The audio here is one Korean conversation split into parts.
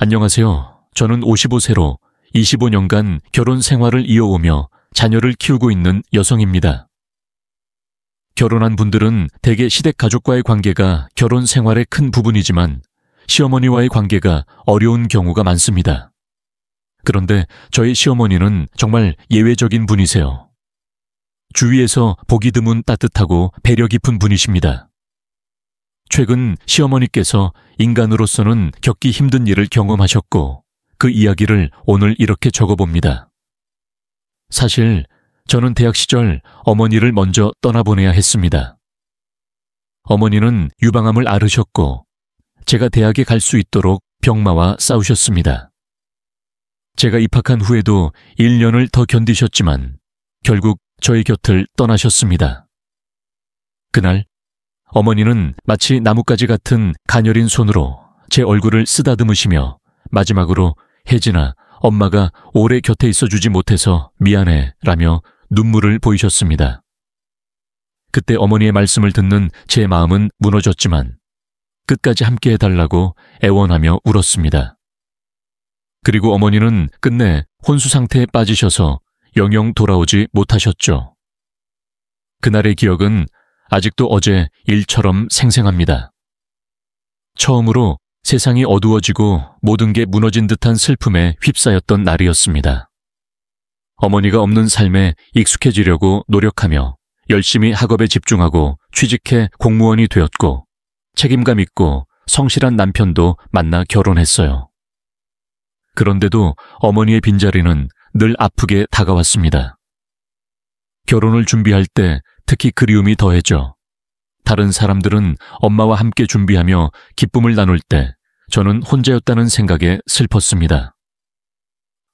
안녕하세요. 저는 55세로 25년간 결혼 생활을 이어오며 자녀를 키우고 있는 여성입니다. 결혼한 분들은 대개 시댁 가족과의 관계가 결혼 생활의 큰 부분이지만 시어머니와의 관계가 어려운 경우가 많습니다. 그런데 저희 시어머니는 정말 예외적인 분이세요. 주위에서 보기 드문 따뜻하고 배려 깊은 분이십니다. 최근 시어머니께서 인간으로서는 겪기 힘든 일을 경험하셨고 그 이야기를 오늘 이렇게 적어봅니다. 사실 저는 대학 시절 어머니를 먼저 떠나보내야 했습니다. 어머니는 유방암을 앓으셨고 제가 대학에 갈 수 있도록 병마와 싸우셨습니다. 제가 입학한 후에도 1년을 더 견디셨지만 결국 저의 곁을 떠나셨습니다. 그날 어머니는 마치 나뭇가지 같은 가녀린 손으로 제 얼굴을 쓰다듬으시며 마지막으로 혜진아, 엄마가 오래 곁에 있어주지 못해서 미안해 라며 눈물을 보이셨습니다. 그때 어머니의 말씀을 듣는 제 마음은 무너졌지만 끝까지 함께 해달라고 애원하며 울었습니다. 그리고 어머니는 끝내 혼수 상태에 빠지셔서 영영 돌아오지 못하셨죠. 그날의 기억은 아직도 어제 일처럼 생생합니다. 처음으로 세상이 어두워지고 모든 게 무너진 듯한 슬픔에 휩싸였던 날이었습니다. 어머니가 없는 삶에 익숙해지려고 노력하며 열심히 학업에 집중하고 취직해 공무원이 되었고 책임감 있고 성실한 남편도 만나 결혼했어요. 그런데도 어머니의 빈자리는 늘 아프게 다가왔습니다. 결혼을 준비할 때 특히 그리움이 더해져 다른 사람들은 엄마와 함께 준비하며 기쁨을 나눌 때 저는 혼자였다는 생각에 슬펐습니다.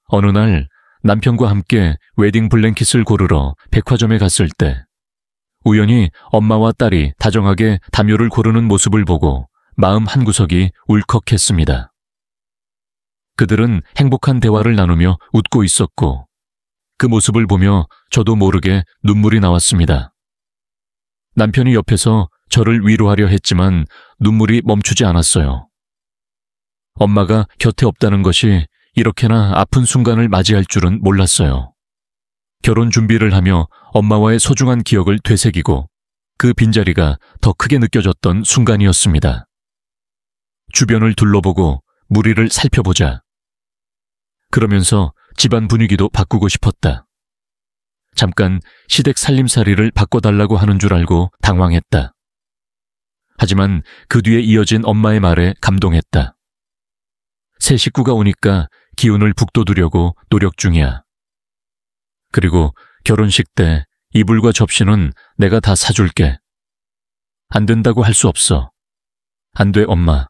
어느 날 남편과 함께 웨딩 블랭킷을 고르러 백화점에 갔을 때 우연히 엄마와 딸이 다정하게 담요를 고르는 모습을 보고 마음 한구석이 울컥했습니다. 그들은 행복한 대화를 나누며 웃고 있었고 그 모습을 보며 저도 모르게 눈물이 나왔습니다. 남편이 옆에서 저를 위로하려 했지만 눈물이 멈추지 않았어요. 엄마가 곁에 없다는 것이 이렇게나 아픈 순간을 맞이할 줄은 몰랐어요. 결혼 준비를 하며 엄마와의 소중한 기억을 되새기고 그 빈자리가 더 크게 느껴졌던 순간이었습니다. 주변을 둘러보고 무리를 살펴보자. 그러면서 집안 분위기도 바꾸고 싶었다. 잠깐 시댁 살림살이를 바꿔달라고 하는 줄 알고 당황했다. 하지만 그 뒤에 이어진 엄마의 말에 감동했다. 새 식구가 오니까 기운을 북돋우려고 노력 중이야. 그리고 결혼식 때 이불과 접시는 내가 다 사줄게. 안 된다고 할 수 없어. 안 돼, 엄마.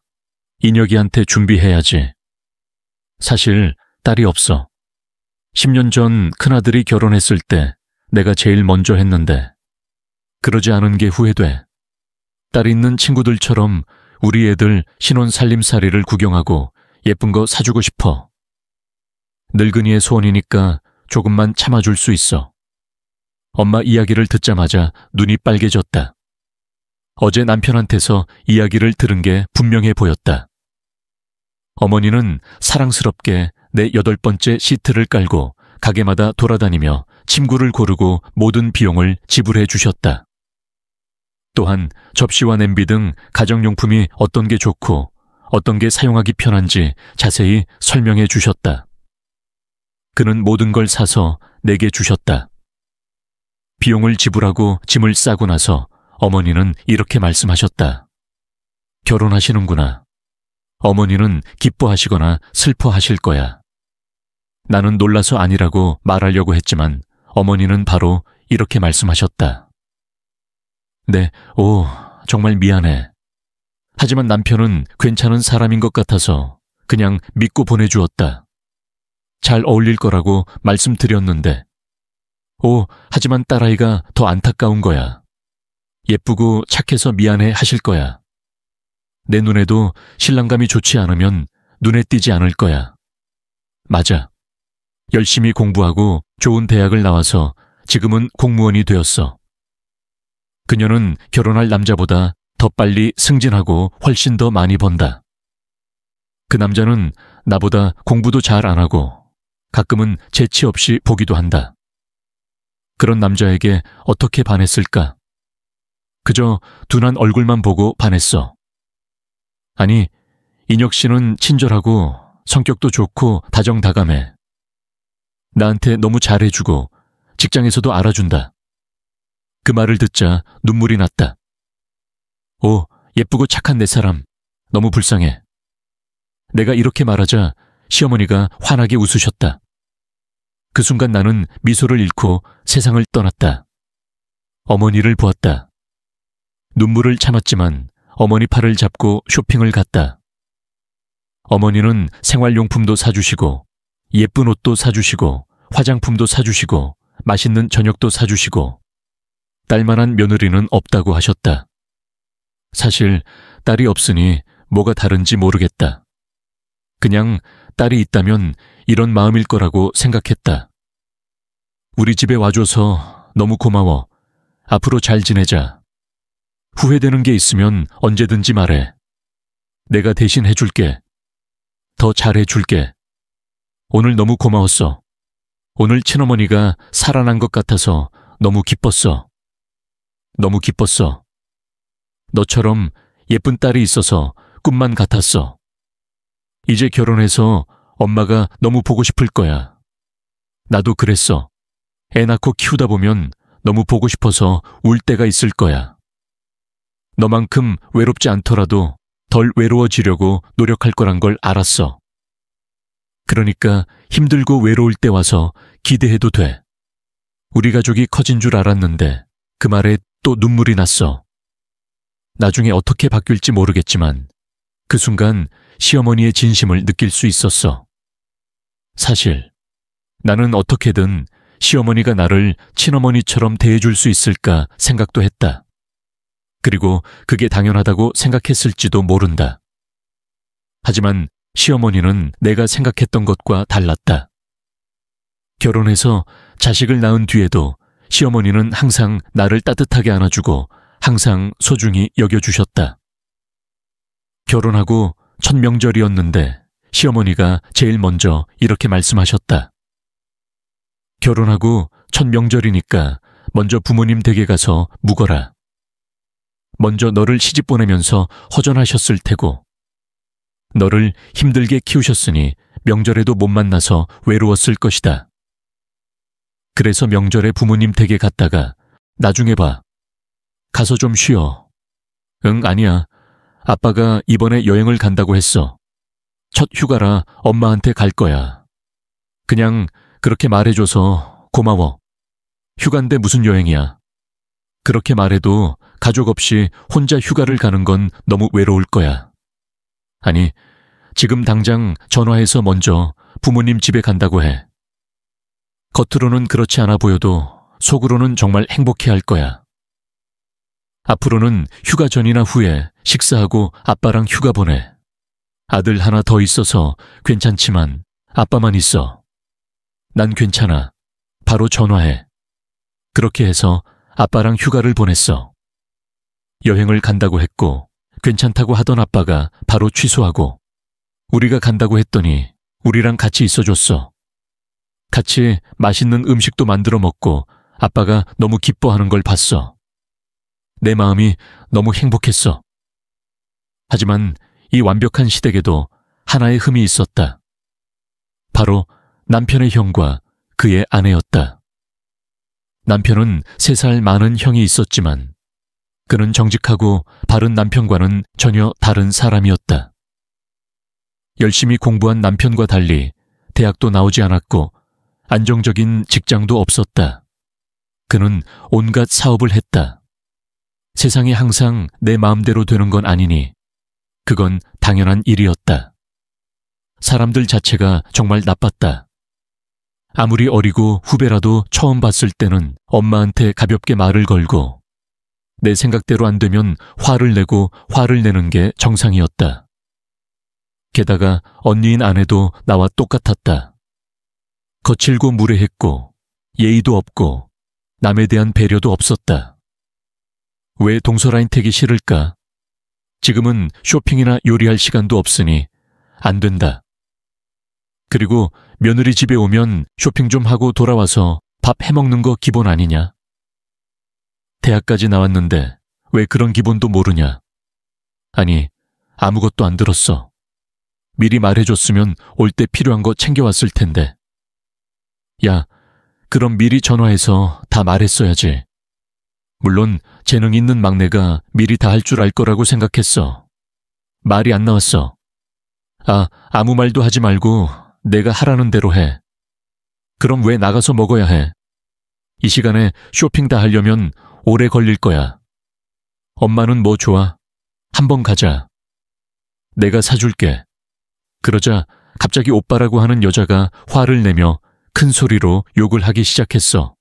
인혁이한테 준비해야지. 사실 딸이 없어. 10년 전 큰아들이 결혼했을 때 내가 제일 먼저 했는데 그러지 않은 게 후회돼. 딸 있는 친구들처럼 우리 애들 신혼 살림살이를 구경하고 예쁜 거 사주고 싶어. 늙은이의 소원이니까 조금만 참아줄 수 있어. 엄마 이야기를 듣자마자 눈이 빨개졌다. 어제 남편한테서 이야기를 들은 게 분명해 보였다. 어머니는 사랑스럽게 내 여덟 번째 시트를 깔고 가게마다 돌아다니며 침구를 고르고 모든 비용을 지불해 주셨다. 또한 접시와 냄비 등 가정용품이 어떤 게 좋고 어떤 게 사용하기 편한지 자세히 설명해 주셨다. 그는 모든 걸 사서 내게 주셨다. 비용을 지불하고 짐을 싸고 나서 어머니는 이렇게 말씀하셨다. 결혼하시는구나. 어머니는 기뻐하시거나 슬퍼하실 거야. 나는 놀라서 아니라고 말하려고 했지만 어머니는 바로 이렇게 말씀하셨다. 네, 오, 정말 미안해. 하지만 남편은 괜찮은 사람인 것 같아서 그냥 믿고 보내주었다. 잘 어울릴 거라고 말씀드렸는데. 오, 하지만 딸아이가 더 안타까운 거야. 예쁘고 착해서 미안해 하실 거야. 내 눈에도 신랑감이 좋지 않으면 눈에 띄지 않을 거야. 맞아. 열심히 공부하고 좋은 대학을 나와서 지금은 공무원이 되었어. 그녀는 결혼할 남자보다 더 빨리 승진하고 훨씬 더 많이 번다. 그 남자는 나보다 공부도 잘 안 하고 가끔은 재치 없이 보기도 한다. 그런 남자에게 어떻게 반했을까? 그저 둔한 얼굴만 보고 반했어. 아니, 인혁 씨는 친절하고 성격도 좋고 다정다감해. 나한테 너무 잘해주고 직장에서도 알아준다. 그 말을 듣자 눈물이 났다. 오, 예쁘고 착한 내 사람. 너무 불쌍해. 내가 이렇게 말하자 시어머니가 환하게 웃으셨다. 그 순간 나는 미소를 잃고 세상을 떠났다. 어머니를 보았다. 눈물을 참았지만 어머니 팔을 잡고 쇼핑을 갔다. 어머니는 생활용품도 사주시고 예쁜 옷도 사주시고 화장품도 사주시고 맛있는 저녁도 사주시고 딸만한 며느리는 없다고 하셨다. 사실 딸이 없으니 뭐가 다른지 모르겠다. 그냥 딸이 있다면 이런 마음일 거라고 생각했다. 우리 집에 와줘서 너무 고마워. 앞으로 잘 지내자. 후회되는 게 있으면 언제든지 말해. 내가 대신 해줄게. 더 잘해줄게. 오늘 너무 고마웠어. 오늘 친어머니가 살아난 것 같아서 너무 기뻤어. 너무 기뻤어. 너처럼 예쁜 딸이 있어서 꿈만 같았어. 이제 결혼해서 엄마가 너무 보고 싶을 거야. 나도 그랬어. 애 낳고 키우다 보면 너무 보고 싶어서 울 때가 있을 거야. 너만큼 외롭지 않더라도 덜 외로워지려고 노력할 거란 걸 알았어. 그러니까 힘들고 외로울 때 와서 기대해도 돼. 우리 가족이 커진 줄 알았는데 그 말에 또 눈물이 났어. 나중에 어떻게 바뀔지 모르겠지만 그 순간 시어머니의 진심을 느낄 수 있었어. 사실 나는 어떻게든 시어머니가 나를 친어머니처럼 대해줄 수 있을까 생각도 했다. 그리고 그게 당연하다고 생각했을지도 모른다. 하지만 시어머니는 내가 생각했던 것과 달랐다. 결혼해서 자식을 낳은 뒤에도 시어머니는 항상 나를 따뜻하게 안아주고 항상 소중히 여겨주셨다. 결혼하고 첫 명절이었는데 시어머니가 제일 먼저 이렇게 말씀하셨다. 결혼하고 첫 명절이니까 먼저 부모님 댁에 가서 묵어라. 먼저 너를 시집 보내면서 허전하셨을 테고 너를 힘들게 키우셨으니 명절에도 못 만나서 외로웠을 것이다. 그래서 명절에 부모님 댁에 갔다가 나중에 봐. 가서 좀 쉬어. 응, 아니야. 아빠가 이번에 여행을 간다고 했어. 첫 휴가라 엄마한테 갈 거야. 그냥 그렇게 말해줘서 고마워. 휴가인데 무슨 여행이야. 그렇게 말해도 가족 없이 혼자 휴가를 가는 건 너무 외로울 거야. 아니, 지금 당장 전화해서 먼저 부모님 집에 간다고 해. 겉으로는 그렇지 않아 보여도 속으로는 정말 행복해 할 거야. 앞으로는 휴가 전이나 후에 식사하고 아빠랑 휴가 보내. 아들 하나 더 있어서 괜찮지만 아빠만 있어. 난 괜찮아. 바로 전화해. 그렇게 해서 아빠랑 휴가를 보냈어. 여행을 간다고 했고 괜찮다고 하던 아빠가 바로 취소하고 우리가 간다고 했더니 우리랑 같이 있어줬어. 같이 맛있는 음식도 만들어 먹고 아빠가 너무 기뻐하는 걸 봤어. 내 마음이 너무 행복했어. 하지만 이 완벽한 시댁에도 하나의 흠이 있었다. 바로 남편의 형과 그의 아내였다. 남편은 세 살 많은 형이 있었지만 그는 정직하고 바른 남편과는 전혀 다른 사람이었다. 열심히 공부한 남편과 달리 대학도 나오지 않았고 안정적인 직장도 없었다. 그는 온갖 사업을 했다. 세상이 항상 내 마음대로 되는 건 아니니 그건 당연한 일이었다. 사람들 자체가 정말 나빴다. 아무리 어리고 후배라도 처음 봤을 때는 엄마한테 가볍게 말을 걸고 내 생각대로 안 되면 화를 내고 화를 내는 게 정상이었다. 게다가 언니인 아내도 나와 똑같았다. 거칠고 무례했고 예의도 없고 남에 대한 배려도 없었다. 왜 동서라인 택이 싫을까? 지금은 쇼핑이나 요리할 시간도 없으니 안 된다. 그리고 며느리 집에 오면 쇼핑 좀 하고 돌아와서 밥 해먹는 거 기본 아니냐? 대학까지 나왔는데 왜 그런 기본도 모르냐? 아니, 아무것도 안 들었어. 미리 말해줬으면 올 때 필요한 거 챙겨왔을 텐데. 야, 그럼 미리 전화해서 다 말했어야지. 물론 재능 있는 막내가 미리 다 할 줄 알 거라고 생각했어. 말이 안 나왔어. 아, 아무 말도 하지 말고 내가 하라는 대로 해. 그럼 왜 나가서 먹어야 해? 이 시간에 쇼핑 다 하려면 오래 걸릴 거야. 엄마는 뭐 좋아? 한번 가자. 내가 사줄게. 그러자 갑자기 오빠라고 하는 여자가 화를 내며 큰 소리로 욕을 하기 시작했어.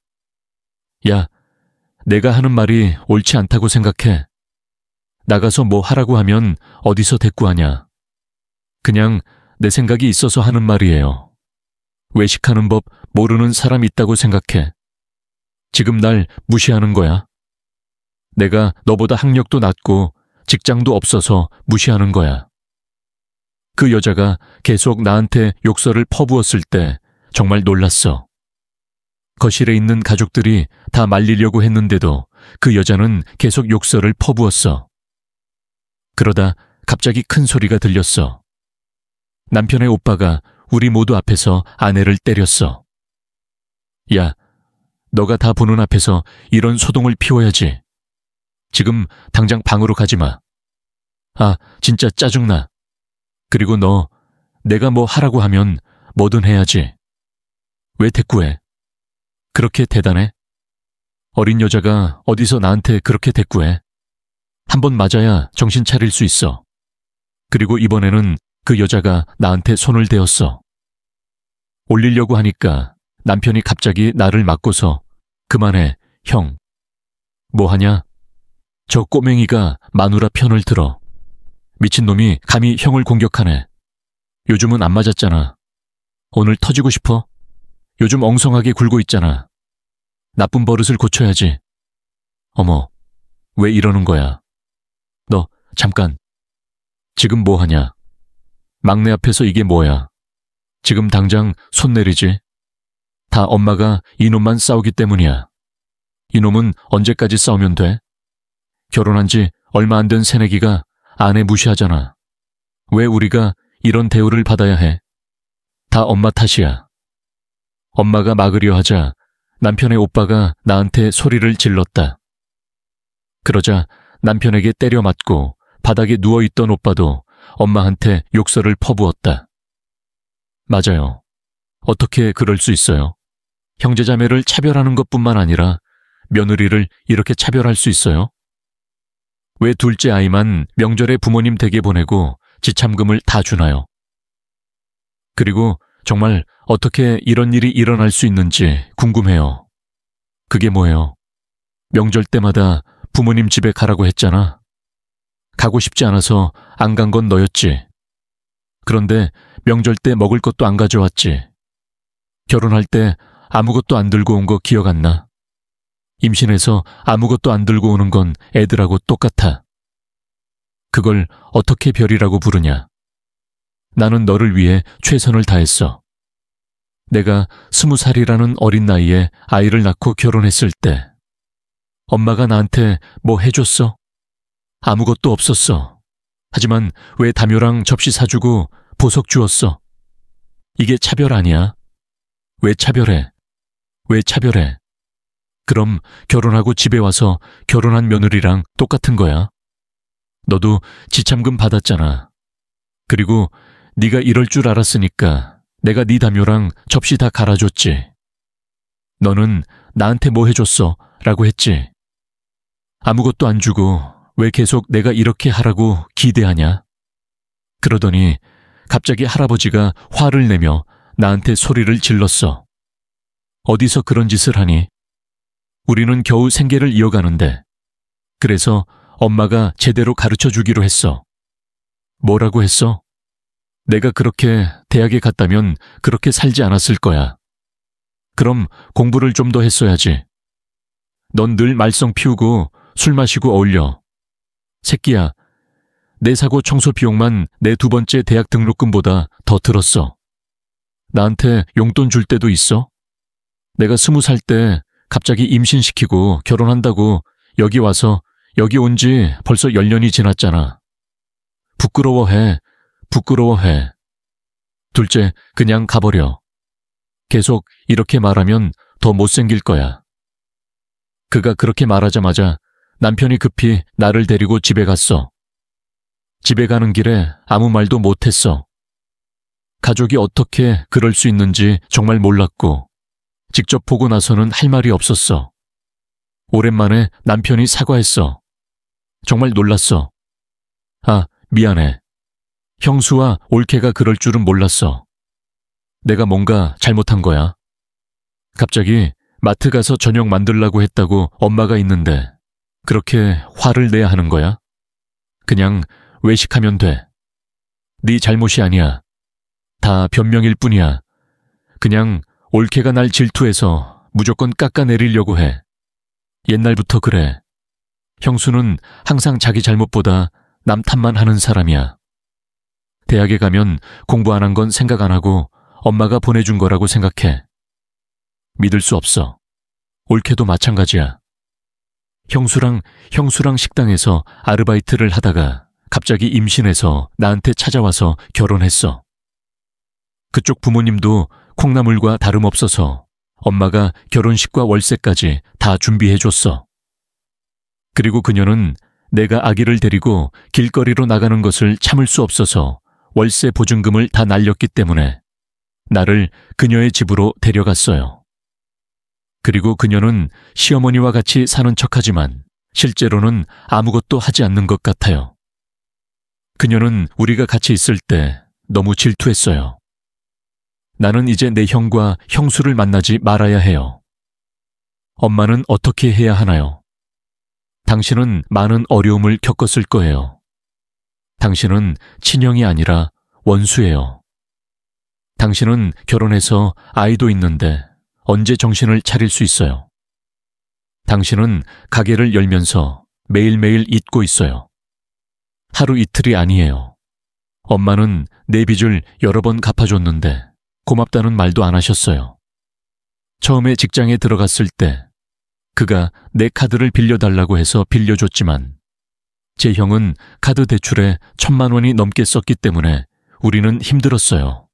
야, 내가 하는 말이 옳지 않다고 생각해. 나가서 뭐 하라고 하면 어디서 대꾸하냐. 그냥 내 생각이 있어서 하는 말이에요. 외식하는 법 모르는 사람 있다고 생각해. 지금 날 무시하는 거야. 내가 너보다 학력도 낮고 직장도 없어서 무시하는 거야. 그 여자가 계속 나한테 욕설을 퍼부었을 때 정말 놀랐어. 거실에 있는 가족들이 다 말리려고 했는데도 그 여자는 계속 욕설을 퍼부었어. 그러다 갑자기 큰 소리가 들렸어. 남편의 오빠가 우리 모두 앞에서 아내를 때렸어. 야, 너가 다 보는 앞에서 이런 소동을 피워야지. 지금 당장 방으로 가지 마. 아, 진짜 짜증나. 그리고 너, 내가 뭐 하라고 하면 뭐든 해야지. 왜 대꾸해? 그렇게 대단해? 어린 여자가 어디서 나한테 그렇게 대꾸해? 한 번 맞아야 정신 차릴 수 있어. 그리고 이번에는 그 여자가 나한테 손을 대었어. 올리려고 하니까 남편이 갑자기 나를 맞고서 그만해, 형. 뭐 하냐? 저 꼬맹이가 마누라 편을 들어. 미친놈이 감히 형을 공격하네. 요즘은 안 맞았잖아. 오늘 터지고 싶어? 요즘 엉성하게 굴고 있잖아. 나쁜 버릇을 고쳐야지. 어머, 왜 이러는 거야? 너, 잠깐. 지금 뭐 하냐? 막내 앞에서 이게 뭐야? 지금 당장 손 내리지? 다 엄마가 이놈만 싸우기 때문이야. 이놈은 언제까지 싸우면 돼? 결혼한 지 얼마 안 된 새내기가 아내 무시하잖아. 왜 우리가 이런 대우를 받아야 해? 다 엄마 탓이야. 엄마가 막으려 하자 남편의 오빠가 나한테 소리를 질렀다. 그러자 남편에게 때려 맞고 바닥에 누워있던 오빠도 엄마한테 욕설을 퍼부었다. 맞아요. 어떻게 그럴 수 있어요? 형제자매를 차별하는 것뿐만 아니라 며느리를 이렇게 차별할 수 있어요? 왜 둘째 아이만 명절에 부모님 댁에 보내고 지참금을 다 주나요? 그리고 정말 어떻게 이런 일이 일어날 수 있는지 궁금해요. 그게 뭐예요? 명절 때마다 부모님 집에 가라고 했잖아. 가고 싶지 않아서 안 간 건 너였지. 그런데 명절 때 먹을 것도 안 가져왔지. 결혼할 때 아무것도 안 들고 온 거 기억 안 나. 임신해서 아무것도 안 들고 오는 건 애들하고 똑같아. 그걸 어떻게 별이라고 부르냐? 나는 너를 위해 최선을 다했어. 내가 스무 살이라는 어린 나이에 아이를 낳고 결혼했을 때, 엄마가 나한테 뭐 해줬어? 아무것도 없었어. 하지만 왜 담요랑 접시 사주고 보석 주었어? 이게 차별 아니야? 왜 차별해? 왜 차별해? 그럼 결혼하고 집에 와서 결혼한 며느리랑 똑같은 거야. 너도 지참금 받았잖아. 그리고 네가 이럴 줄 알았으니까 내가 네 담요랑 접시 다 갈아줬지. 너는 나한테 뭐 해줬어? 라고 했지. 아무것도 안 주고 왜 계속 내가 이렇게 하라고 기대하냐? 그러더니 갑자기 할아버지가 화를 내며 나한테 소리를 질렀어. 어디서 그런 짓을 하니? 우리는 겨우 생계를 이어가는데. 그래서 엄마가 제대로 가르쳐 주기로 했어. 뭐라고 했어? 내가 그렇게 대학에 갔다면 그렇게 살지 않았을 거야. 그럼 공부를 좀 더 했어야지. 넌 늘 말썽 피우고 술 마시고 어울려. 새끼야, 내 사고 청소 비용만 내 두 번째 대학 등록금보다 더 들었어. 나한테 용돈 줄 때도 있어? 내가 스무 살때 갑자기 임신시키고 결혼한다고 여기 와서 여기 온 지 벌써 10년이 지났잖아. 부끄러워해. 부끄러워해. 둘째, 그냥 가버려. 계속 이렇게 말하면 더 못생길 거야. 그가 그렇게 말하자마자 남편이 급히 나를 데리고 집에 갔어. 집에 가는 길에 아무 말도 못했어. 가족이 어떻게 그럴 수 있는지 정말 몰랐고, 직접 보고 나서는 할 말이 없었어. 오랜만에 남편이 사과했어. 정말 놀랐어. 아, 미안해. 형수와 올케가 그럴 줄은 몰랐어. 내가 뭔가 잘못한 거야. 갑자기 마트 가서 저녁 만들라고 했다고 엄마가 있는데 그렇게 화를 내야 하는 거야? 그냥 외식하면 돼. 네 잘못이 아니야. 다 변명일 뿐이야. 그냥 올케가 날 질투해서 무조건 깎아내리려고 해. 옛날부터 그래. 형수는 항상 자기 잘못보다 남 탓만 하는 사람이야. 대학에 가면 공부 안 한 건 생각 안 하고 엄마가 보내준 거라고 생각해. 믿을 수 없어. 올케도 마찬가지야. 형수랑 형수랑 식당에서 아르바이트를 하다가 갑자기 임신해서 나한테 찾아와서 결혼했어. 그쪽 부모님도 콩나물과 다름없어서 엄마가 결혼식과 월세까지 다 준비해줬어. 그리고 그녀는 내가 아기를 데리고 길거리로 나가는 것을 참을 수 없어서 월세 보증금을 다 날렸기 때문에 나를 그녀의 집으로 데려갔어요. 그리고 그녀는 시어머니와 같이 사는 척하지만 실제로는 아무것도 하지 않는 것 같아요. 그녀는 우리가 같이 있을 때 너무 질투했어요. 나는 이제 내 형과 형수를 만나지 말아야 해요. 엄마는 어떻게 해야 하나요? 당신은 많은 어려움을 겪었을 거예요. 당신은 친형이 아니라 원수예요. 당신은 결혼해서 아이도 있는데 언제 정신을 차릴 수 있어요? 당신은 가게를 열면서 매일매일 잊고 있어요. 하루 이틀이 아니에요. 엄마는 내 빚을 여러 번 갚아줬는데 고맙다는 말도 안 하셨어요. 처음에 직장에 들어갔을 때 그가 내 카드를 빌려달라고 해서 빌려줬지만 제 형은 카드 대출에 천만 원이 넘게 썼기 때문에 우리는 힘들었어요.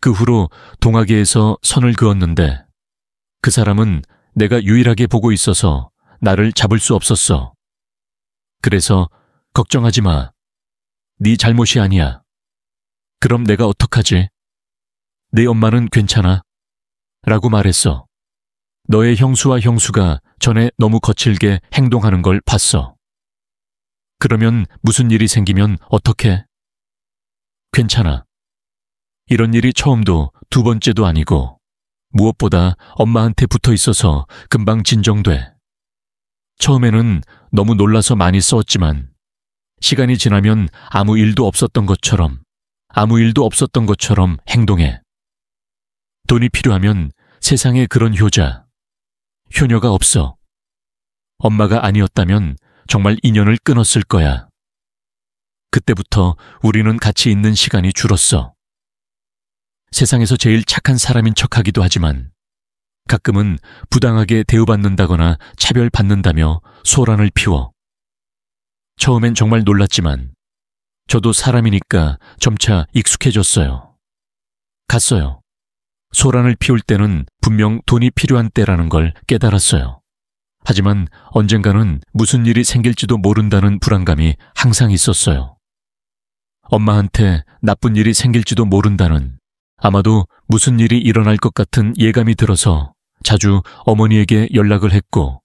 그 후로 동아계에서 선을 그었는데 그 사람은 내가 유일하게 보고 있어서 나를 잡을 수 없었어. 그래서 걱정하지 마. 네 잘못이 아니야. 그럼 내가 어떡하지? 네 엄마는 괜찮아. 라고 말했어. 너의 형수와 형수가 전에 너무 거칠게 행동하는 걸 봤어. 그러면 무슨 일이 생기면 어떻게? 괜찮아. 이런 일이 처음도 두 번째도 아니고 무엇보다 엄마한테 붙어 있어서 금방 진정돼. 처음에는 너무 놀라서 많이 싸웠지만 시간이 지나면 아무 일도 없었던 것처럼 아무 일도 없었던 것처럼 행동해. 돈이 필요하면 세상에 그런 효자, 효녀가 없어. 엄마가 아니었다면 정말 인연을 끊었을 거야. 그때부터 우리는 같이 있는 시간이 줄었어. 세상에서 제일 착한 사람인 척 하기도 하지만 가끔은 부당하게 대우받는다거나 차별받는다며 소란을 피워. 처음엔 정말 놀랐지만 저도 사람이니까 점차 익숙해졌어요. 갔어요. 소란을 피울 때는 분명 돈이 필요한 때라는 걸 깨달았어요. 하지만 언젠가는 무슨 일이 생길지도 모른다는 불안감이 항상 있었어요. 엄마한테 나쁜 일이 생길지도 모른다는 아마도 무슨 일이 일어날 것 같은 예감이 들어서 자주 어머니에게 연락을 했고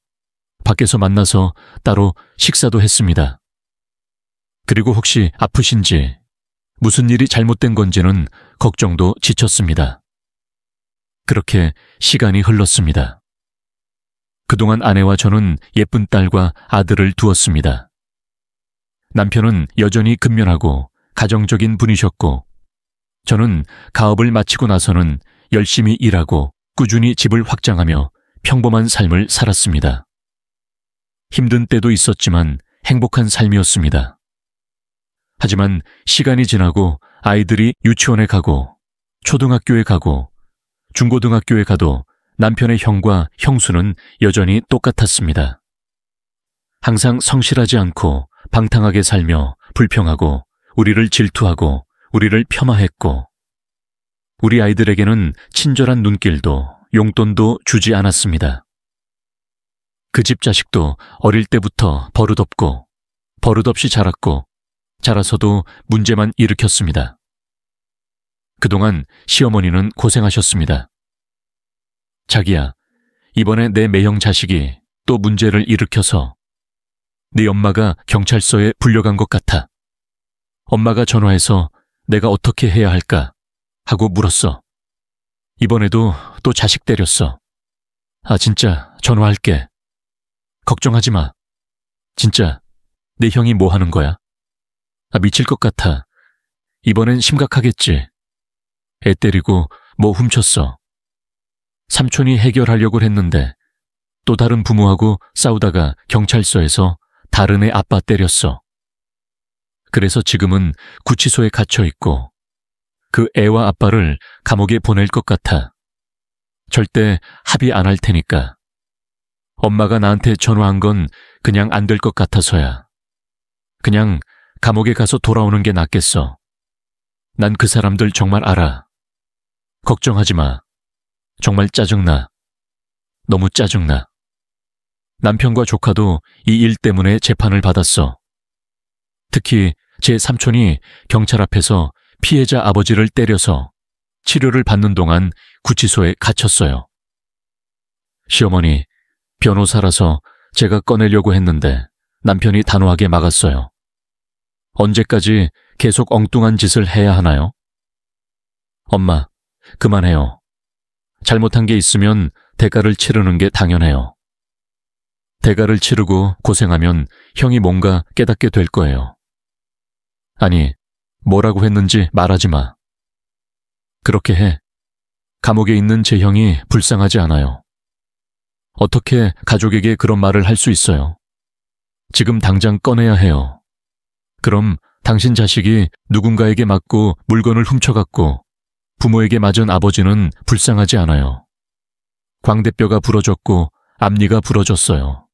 밖에서 만나서 따로 식사도 했습니다. 그리고 혹시 아프신지 무슨 일이 잘못된 건지는 걱정도 지쳤습니다. 그렇게 시간이 흘렀습니다. 그동안 아내와 저는 예쁜 딸과 아들을 두었습니다. 남편은 여전히 근면하고 가정적인 분이셨고, 저는 가업을 마치고 나서는 열심히 일하고 꾸준히 집을 확장하며 평범한 삶을 살았습니다. 힘든 때도 있었지만 행복한 삶이었습니다. 하지만 시간이 지나고 아이들이 유치원에 가고 초등학교에 가고 중고등학교에 가도 남편의 형과 형수는 여전히 똑같았습니다. 항상 성실하지 않고 방탕하게 살며 불평하고 우리를 질투하고 우리를 폄하했고 우리 아이들에게는 친절한 눈길도 용돈도 주지 않았습니다. 그 집 자식도 어릴 때부터 버릇없고 버릇없이 자랐고 자라서도 문제만 일으켰습니다. 그동안 시어머니는 고생하셨습니다. 자기야, 이번에 내 매형 자식이 또 문제를 일으켜서 네 엄마가 경찰서에 불려간 것 같아. 엄마가 전화해서 내가 어떻게 해야 할까 하고 물었어. 이번에도 또 자식 때렸어. 아, 진짜 전화할게. 걱정하지 마. 진짜 내 형이 뭐 하는 거야? 아, 미칠 것 같아. 이번엔 심각하겠지. 애 때리고 뭐 훔쳤어. 삼촌이 해결하려고 했는데 또 다른 부모하고 싸우다가 경찰서에서 다른 애 아빠 때렸어. 그래서 지금은 구치소에 갇혀 있고 그 애와 아빠를 감옥에 보낼 것 같아. 절대 합의 안 할 테니까. 엄마가 나한테 전화한 건 그냥 안 될 것 같아서야. 그냥 감옥에 가서 돌아오는 게 낫겠어. 난 그 사람들 정말 알아. 걱정하지 마. 정말 짜증나. 너무 짜증나. 남편과 조카도 이 일 때문에 재판을 받았어. 특히 제 삼촌이 경찰 앞에서 피해자 아버지를 때려서 치료를 받는 동안 구치소에 갇혔어요. 시어머니, 변호사라서 제가 꺼내려고 했는데 남편이 단호하게 막았어요. 언제까지 계속 엉뚱한 짓을 해야 하나요? 엄마, 그만해요. 잘못한 게 있으면 대가를 치르는 게 당연해요. 대가를 치르고 고생하면 형이 뭔가 깨닫게 될 거예요. 아니, 뭐라고 했는지 말하지 마. 그렇게 해. 감옥에 있는 제 형이 불쌍하지 않아요. 어떻게 가족에게 그런 말을 할 수 있어요? 지금 당장 꺼내야 해요. 그럼 당신 자식이 누군가에게 맞고 물건을 훔쳐갔고 부모에게 맞은 아버지는 불쌍하지 않아요. 광대뼈가 부러졌고 앞니가 부러졌어요.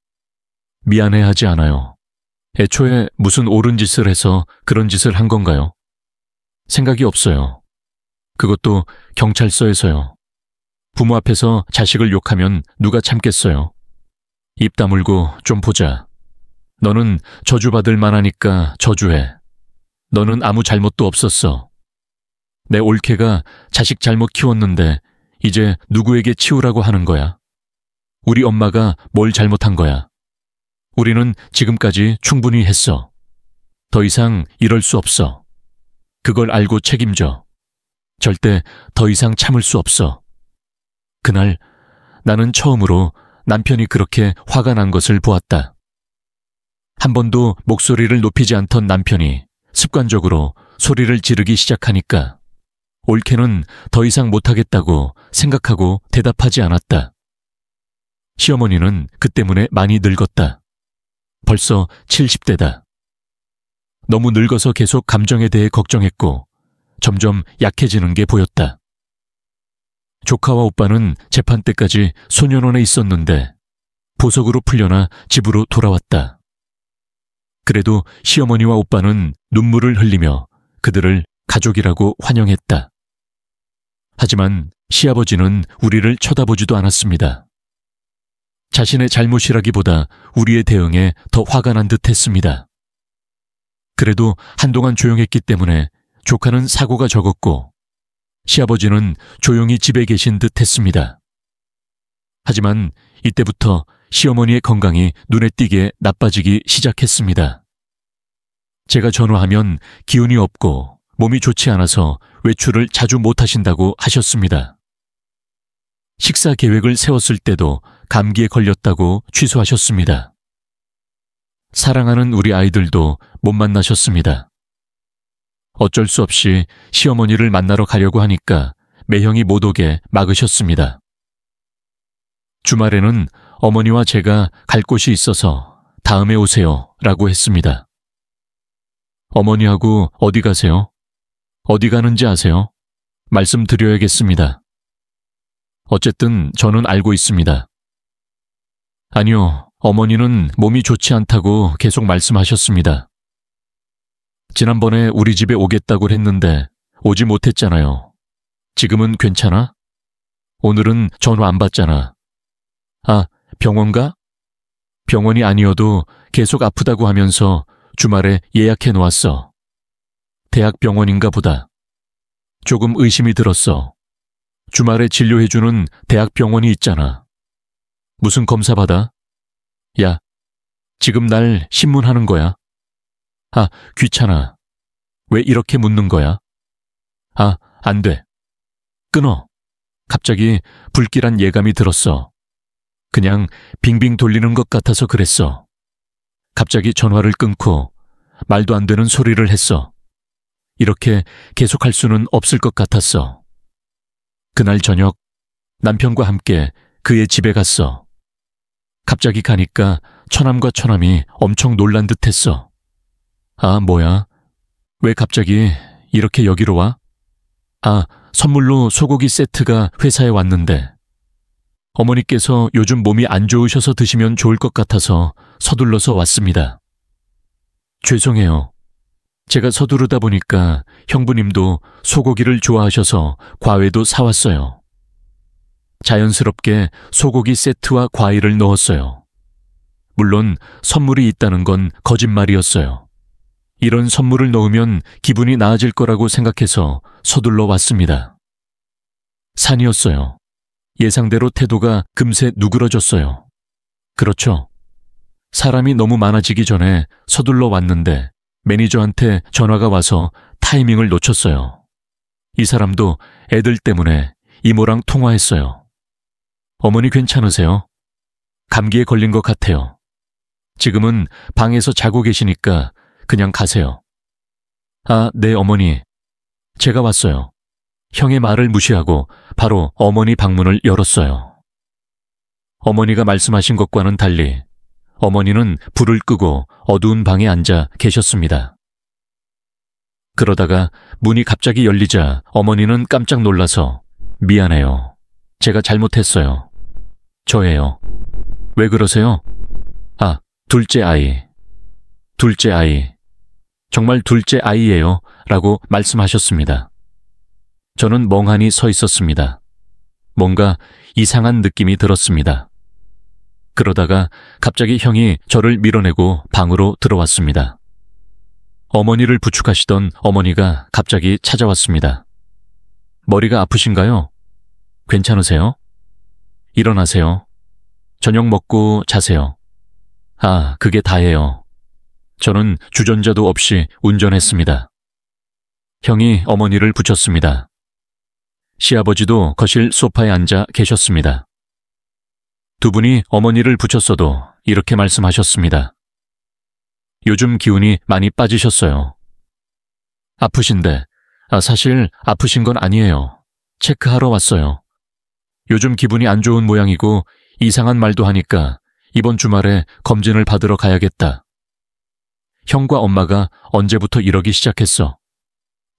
미안해하지 않아요. 애초에 무슨 옳은 짓을 해서 그런 짓을 한 건가요? 생각이 없어요. 그것도 경찰서에서요. 부모 앞에서 자식을 욕하면 누가 참겠어요? 입 다물고 좀 보자. 너는 저주받을 만하니까 저주해. 너는 아무 잘못도 없었어. 내 올케가 자식 잘못 키웠는데 이제 누구에게 치우라고 하는 거야. 우리 엄마가 뭘 잘못한 거야. 우리는 지금까지 충분히 했어. 더 이상 이럴 수 없어. 그걸 알고 책임져. 절대 더 이상 참을 수 없어. 그날 나는 처음으로 남편이 그렇게 화가 난 것을 보았다. 한 번도 목소리를 높이지 않던 남편이 습관적으로 소리를 지르기 시작하니까 올케는 더 이상 못하겠다고 생각하고 대답하지 않았다. 시어머니는 그 때문에 많이 늙었다. 벌써 70대다. 너무 늙어서 계속 감정에 대해 걱정했고 점점 약해지는 게 보였다. 조카와 오빠는 재판 때까지 소년원에 있었는데 보석으로 풀려나 집으로 돌아왔다. 그래도 시어머니와 오빠는 눈물을 흘리며 그들을 가족이라고 환영했다. 하지만 시아버지는 우리를 쳐다보지도 않았습니다. 자신의 잘못이라기보다 우리의 대응에 더 화가 난 듯 했습니다. 그래도 한동안 조용했기 때문에 조카는 사고가 적었고 시아버지는 조용히 집에 계신 듯 했습니다. 하지만 이때부터 시어머니의 건강이 눈에 띄게 나빠지기 시작했습니다. 제가 전화하면 기운이 없고 몸이 좋지 않아서 외출을 자주 못하신다고 하셨습니다. 식사 계획을 세웠을 때도 감기에 걸렸다고 취소하셨습니다. 사랑하는 우리 아이들도 못 만나셨습니다. 어쩔 수 없이 시어머니를 만나러 가려고 하니까 매형이 못 오게 막으셨습니다. 주말에는 어머니와 제가 갈 곳이 있어서 다음에 오세요 라고 했습니다. 어머니하고 어디 가세요? 어디 가는지 아세요? 말씀드려야겠습니다. 어쨌든 저는 알고 있습니다. 아니요, 어머니는 몸이 좋지 않다고 계속 말씀하셨습니다. 지난번에 우리 집에 오겠다고 했는데 오지 못했잖아요. 지금은 괜찮아? 오늘은 전화 안 받잖아. 아, 병원가? 병원이 아니어도 계속 아프다고 하면서 주말에 예약해 놓았어. 대학병원인가 보다. 조금 의심이 들었어. 주말에 진료해주는 대학병원이 있잖아. 무슨 검사 받아? 야, 지금 날 신문하는 거야? 아, 귀찮아. 왜 이렇게 묻는 거야? 아, 안 돼. 끊어. 갑자기 불길한 예감이 들었어. 그냥 빙빙 돌리는 것 같아서 그랬어. 갑자기 전화를 끊고 말도 안 되는 소리를 했어. 이렇게 계속할 수는 없을 것 같았어. 그날 저녁 남편과 함께 그의 집에 갔어. 갑자기 가니까 처남과 처남이 엄청 놀란 듯 했어. 아, 뭐야? 왜 갑자기 이렇게 여기로 와? 아, 선물로 소고기 세트가 회사에 왔는데. 어머니께서 요즘 몸이 안 좋으셔서 드시면 좋을 것 같아서 서둘러서 왔습니다. 죄송해요. 제가 서두르다 보니까 형부님도 소고기를 좋아하셔서 과외도 사왔어요. 자연스럽게 소고기 세트와 과일을 넣었어요. 물론 선물이 있다는 건 거짓말이었어요. 이런 선물을 넣으면 기분이 나아질 거라고 생각해서 서둘러 왔습니다. 산이었어요. 예상대로 태도가 금세 누그러졌어요. 그렇죠. 사람이 너무 많아지기 전에 서둘러 왔는데 매니저한테 전화가 와서 타이밍을 놓쳤어요. 이 사람도 애들 때문에 이모랑 통화했어요. 어머니 괜찮으세요? 감기에 걸린 것 같아요. 지금은 방에서 자고 계시니까 그냥 가세요. 아, 네, 어머니. 제가 왔어요. 형의 말을 무시하고 바로 어머니 방문을 열었어요. 어머니가 말씀하신 것과는 달리 어머니는 불을 끄고 어두운 방에 앉아 계셨습니다. 그러다가 문이 갑자기 열리자 어머니는 깜짝 놀라서 미안해요. 제가 잘못했어요. 저예요. 왜 그러세요? 아, 둘째 아이. 둘째 아이. 정말 둘째 아이예요. 라고 말씀하셨습니다. 저는 멍하니 서 있었습니다. 뭔가 이상한 느낌이 들었습니다. 그러다가 갑자기 형이 저를 밀어내고 방으로 들어왔습니다. 어머니를 부축하시던 어머니가 갑자기 찾아왔습니다. 머리가 아프신가요? 괜찮으세요? 일어나세요. 저녁 먹고 자세요. 아, 그게 다예요. 저는 주전자도 없이 운전했습니다. 형이 어머니를 붙였습니다. 시아버지도 거실 소파에 앉아 계셨습니다. 두 분이 어머니를 붙였어도 이렇게 말씀하셨습니다. 요즘 기운이 많이 빠지셨어요. 아프신데, 아, 사실 아프신 건 아니에요. 체크하러 왔어요. 요즘 기분이 안 좋은 모양이고 이상한 말도 하니까 이번 주말에 검진을 받으러 가야겠다. 형과 엄마가 언제부터 이러기 시작했어.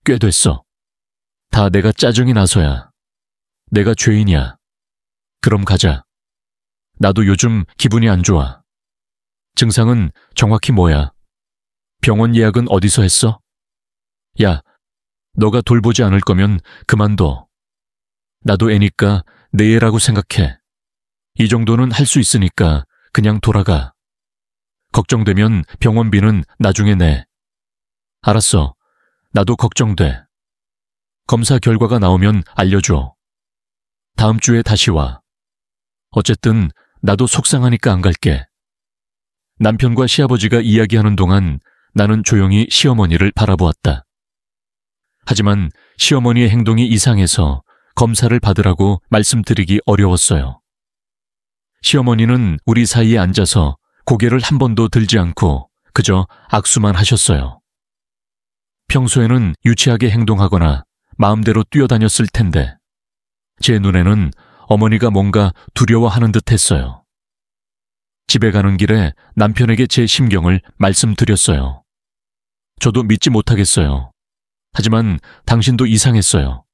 꽤 됐어. 다 내가 짜증이 나서야. 내가 죄인이야. 그럼 가자. 나도 요즘 기분이 안 좋아. 증상은 정확히 뭐야? 병원 예약은 어디서 했어? 야, 너가 돌보지 않을 거면 그만둬. 나도 애니까 내 애라고 생각해. 이 정도는 할 수 있으니까 그냥 돌아가. 걱정되면 병원비는 나중에 내. 알았어. 나도 걱정돼. 검사 결과가 나오면 알려줘. 다음 주에 다시 와. 어쨌든 나도 속상하니까 안 갈게. 남편과 시아버지가 이야기하는 동안 나는 조용히 시어머니를 바라보았다. 하지만 시어머니의 행동이 이상해서 검사를 받으라고 말씀드리기 어려웠어요. 시어머니는 우리 사이에 앉아서 고개를 한 번도 들지 않고 그저 악수만 하셨어요. 평소에는 유치하게 행동하거나 마음대로 뛰어다녔을 텐데 제 눈에는 어머니가 뭔가 두려워하는 듯 했어요. 집에 가는 길에 남편에게 제 심경을 말씀드렸어요. 저도 믿지 못하겠어요. 하지만 당신도 이상했어요.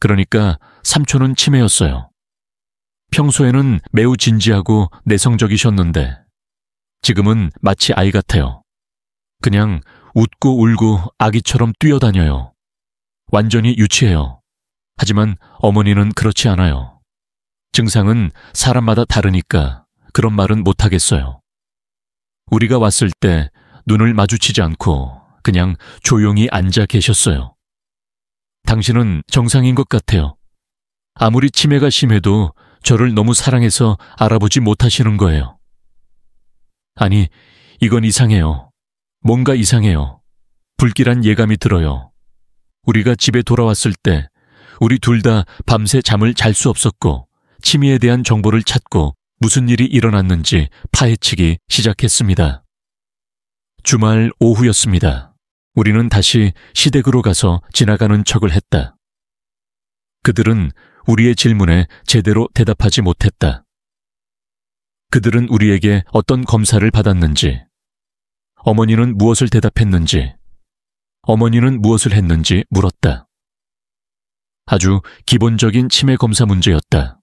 그러니까 삼촌은 치매였어요. 평소에는 매우 진지하고 내성적이셨는데 지금은 마치 아이 같아요. 그냥 웃고 울고 아기처럼 뛰어다녀요. 완전히 유치해요. 하지만 어머니는 그렇지 않아요. 증상은 사람마다 다르니까 그런 말은 못하겠어요. 우리가 왔을 때 눈을 마주치지 않고 그냥 조용히 앉아 계셨어요. 당신은 정상인 것 같아요. 아무리 치매가 심해도 저를 너무 사랑해서 알아보지 못하시는 거예요. 아니, 이건 이상해요. 뭔가 이상해요. 불길한 예감이 들어요. 우리가 집에 돌아왔을 때 우리 둘 다 밤새 잠을 잘 수 없었고 치미에 대한 정보를 찾고 무슨 일이 일어났는지 파헤치기 시작했습니다. 주말 오후였습니다. 우리는 다시 시댁으로 가서 지나가는 척을 했다. 그들은 우리의 질문에 제대로 대답하지 못했다. 그들은 우리에게 어떤 검사를 받았는지, 어머니는 무엇을 대답했는지, 어머니는 무엇을 했는지 물었다. 아주 기본적인 치매 검사 문제였다.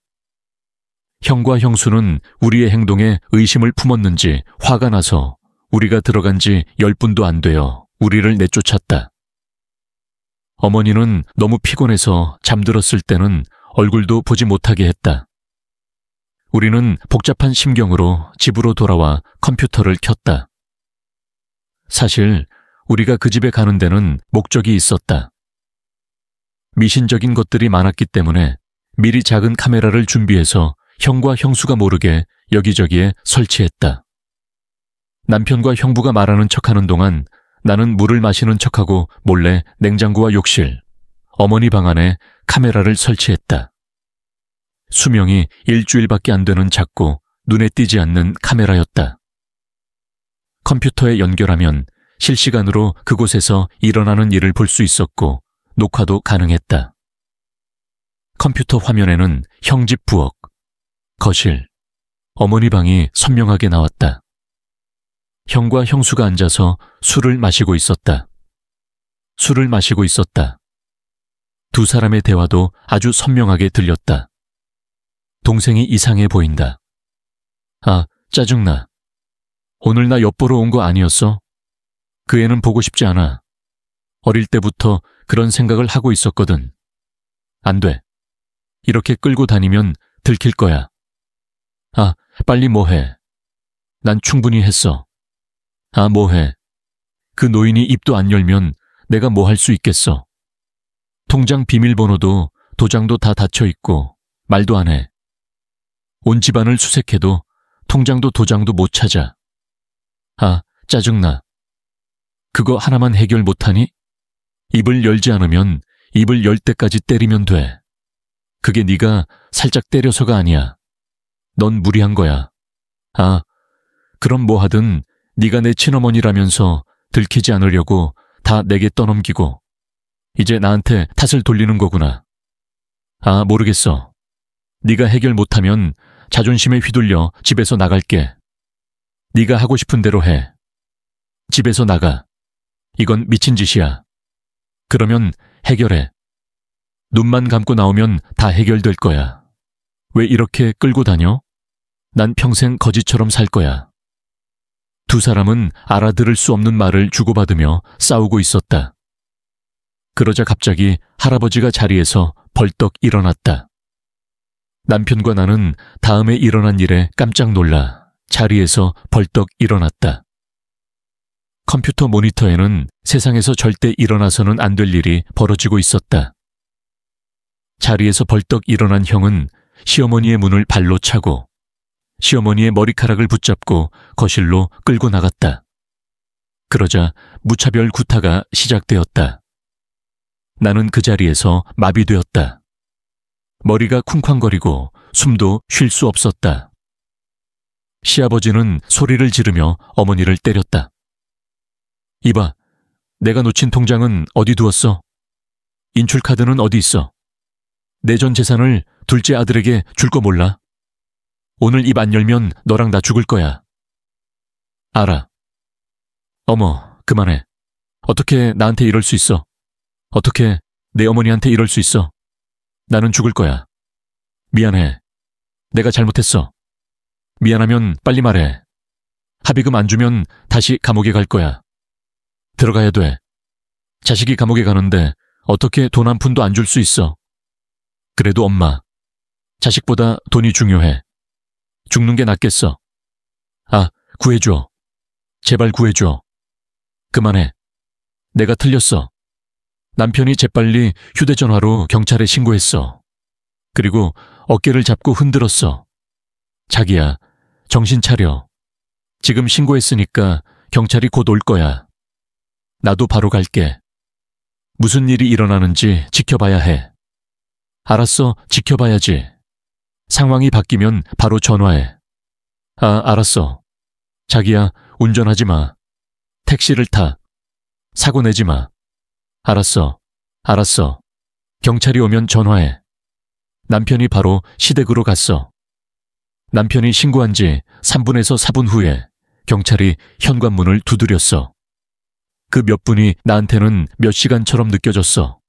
형과 형수는 우리의 행동에 의심을 품었는지 화가 나서 우리가 들어간 지 10분도 안 되어 우리를 내쫓았다. 어머니는 너무 피곤해서 잠들었을 때는 얼굴도 보지 못하게 했다. 우리는 복잡한 심경으로 집으로 돌아와 컴퓨터를 켰다. 사실 우리가 그 집에 가는 데는 목적이 있었다. 미신적인 것들이 많았기 때문에 미리 작은 카메라를 준비해서 형과 형수가 모르게 여기저기에 설치했다. 남편과 형부가 말하는 척하는 동안 나는 물을 마시는 척하고 몰래 냉장고와 욕실, 어머니 방 안에 카메라를 설치했다. 수명이 일주일밖에 안 되는 작고 눈에 띄지 않는 카메라였다. 컴퓨터에 연결하면 실시간으로 그곳에서 일어나는 일을 볼 수 있었고 녹화도 가능했다. 컴퓨터 화면에는 형집 부엌, 거실, 어머니 방이 선명하게 나왔다. 형과 형수가 앉아서 술을 마시고 있었다. 술을 마시고 있었다. 두 사람의 대화도 아주 선명하게 들렸다. 동생이 이상해 보인다. 아, 짜증나. 오늘 나옆보러온 거 아니었어? 그 애는 보고 싶지 않아. 어릴 때부터 그런 생각을 하고 있었거든. 안 돼. 이렇게 끌고 다니면 들킬 거야. 아, 빨리 뭐해. 난 충분히 했어. 아, 뭐해. 그 노인이 입도 안 열면 내가 뭐 할 수 있겠어. 통장 비밀번호도 도장도 다 닫혀 있고 말도 안 해. 온 집안을 수색해도 통장도 도장도 못 찾아. 아, 짜증나. 그거 하나만 해결 못하니? 입을 열지 않으면 입을 열 때까지 때리면 돼. 그게 네가 살짝 때려서가 아니야. 넌 무리한 거야. 아, 그럼 뭐 하든 네가 내 친어머니라면서 들키지 않으려고 다 내게 떠넘기고 이제 나한테 탓을 돌리는 거구나. 아, 모르겠어. 네가 해결 못하면 자존심에 휘둘려 집에서 나갈게. 네가 하고 싶은 대로 해. 집에서 나가. 이건 미친 짓이야. 그러면 해결해. 눈만 감고 나오면 다 해결될 거야. 왜 이렇게 끌고 다녀? 난 평생 거지처럼 살 거야. 두 사람은 알아들을 수 없는 말을 주고받으며 싸우고 있었다. 그러자 갑자기 할아버지가 자리에서 벌떡 일어났다. 남편과 나는 다음에 일어난 일에 깜짝 놀라 자리에서 벌떡 일어났다. 컴퓨터 모니터에는 세상에서 절대 일어나서는 안 될 일이 벌어지고 있었다. 자리에서 벌떡 일어난 형은 시어머니의 문을 발로 차고 시어머니의 머리카락을 붙잡고 거실로 끌고 나갔다. 그러자 무차별 구타가 시작되었다. 나는 그 자리에서 마비되었다. 머리가 쿵쾅거리고 숨도 쉴 수 없었다. 시아버지는 소리를 지르며 어머니를 때렸다. 이봐, 내가 놓친 통장은 어디 두었어? 인출카드는 어디 있어? 내 전 재산을 둘째 아들에게 줄 거 몰라? 오늘 입 안 열면 너랑 나 죽을 거야. 알아. 어머, 그만해. 어떻게 나한테 이럴 수 있어? 어떻게 내 어머니한테 이럴 수 있어? 나는 죽을 거야. 미안해. 내가 잘못했어. 미안하면 빨리 말해. 합의금 안 주면 다시 감옥에 갈 거야. 들어가야 돼. 자식이 감옥에 가는데 어떻게 돈 한 푼도 안 줄 수 있어. 그래도 엄마, 자식보다 돈이 중요해. 죽는 게 낫겠어. 아, 구해줘. 제발 구해줘. 그만해. 내가 틀렸어. 남편이 재빨리 휴대전화로 경찰에 신고했어. 그리고 어깨를 잡고 흔들었어. 자기야, 정신 차려. 지금 신고했으니까 경찰이 곧 올 거야. 나도 바로 갈게. 무슨 일이 일어나는지 지켜봐야 해. 알았어, 지켜봐야지. 상황이 바뀌면 바로 전화해. 아, 알았어. 자기야, 운전하지 마. 택시를 타. 사고 내지 마. 알았어. 알았어. 경찰이 오면 전화해. 남편이 바로 시댁으로 갔어. 남편이 신고한 지 3분에서 4분 후에 경찰이 현관문을 두드렸어. 그 몇 분이 나한테는 몇 시간처럼 느껴졌어.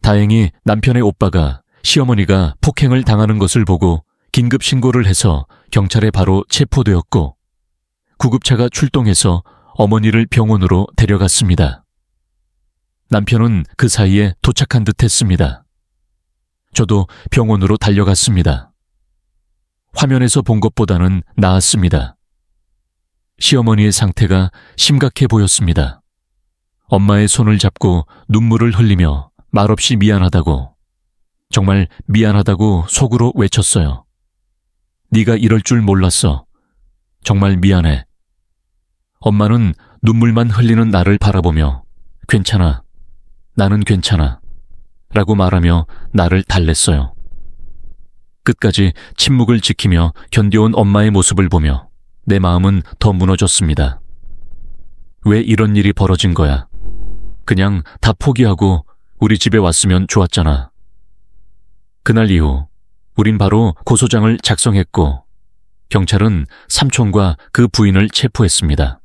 다행히 남편의 오빠가 시어머니가 폭행을 당하는 것을 보고 긴급 신고를 해서 경찰에 바로 체포되었고 구급차가 출동해서 어머니를 병원으로 데려갔습니다. 남편은 그 사이에 도착한 듯 했습니다. 저도 병원으로 달려갔습니다. 화면에서 본 것보다는 나았습니다. 시어머니의 상태가 심각해 보였습니다. 엄마의 손을 잡고 눈물을 흘리며 말없이 미안하다고 정말 미안하다고 속으로 외쳤어요. 네가 이럴 줄 몰랐어. 정말 미안해. 엄마는 눈물만 흘리는 나를 바라보며 괜찮아. 나는 괜찮아. 라고 말하며 나를 달랬어요. 끝까지 침묵을 지키며 견뎌온 엄마의 모습을 보며 내 마음은 더 무너졌습니다. 왜 이런 일이 벌어진 거야? 그냥 다 포기하고 우리 집에 왔으면 좋았잖아. 그날 이후 우린 바로 고소장을 작성했고 경찰은 삼촌과 그 부인을 체포했습니다.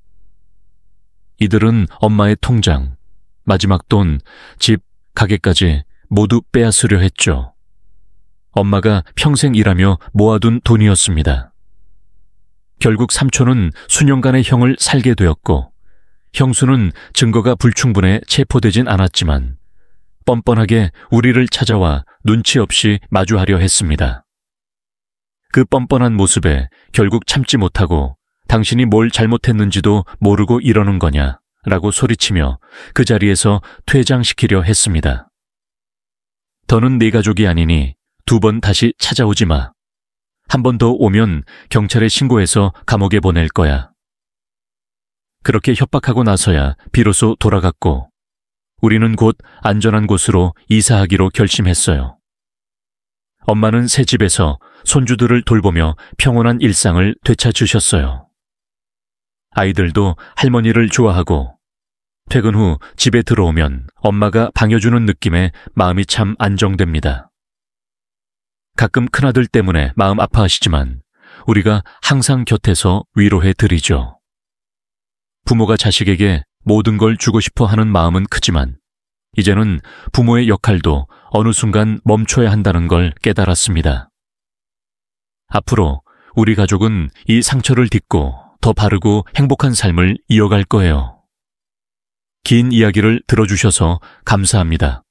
이들은 엄마의 통장, 마지막 돈, 집, 가게까지 모두 빼앗으려 했죠. 엄마가 평생 일하며 모아둔 돈이었습니다. 결국 삼촌은 수년간의 형을 살게 되었고, 형수는 증거가 불충분해 체포되진 않았지만, 뻔뻔하게 우리를 찾아와 눈치 없이 마주하려 했습니다. 그 뻔뻔한 모습에 결국 참지 못하고 당신이 뭘 잘못했는지도 모르고 이러는 거냐 라고 소리치며 그 자리에서 퇴장시키려 했습니다. 더는 네 가족이 아니니 두 번 다시 찾아오지 마. 한 번 더 오면 경찰에 신고해서 감옥에 보낼 거야. 그렇게 협박하고 나서야 비로소 돌아갔고 우리는 곧 안전한 곳으로 이사하기로 결심했어요. 엄마는 새 집에서 손주들을 돌보며 평온한 일상을 되찾으셨어요. 아이들도 할머니를 좋아하고 퇴근 후 집에 들어오면 엄마가 방여주는 느낌에 마음이 참 안정됩니다. 가끔 큰아들 때문에 마음 아파하시지만 우리가 항상 곁에서 위로해 드리죠. 부모가 자식에게 모든 걸 주고 싶어 하는 마음은 크지만 이제는 부모의 역할도 어느 순간 멈춰야 한다는 걸 깨달았습니다. 앞으로 우리 가족은 이 상처를 딛고 더 바르고 행복한 삶을 이어갈 거예요. 긴 이야기를 들어주셔서 감사합니다.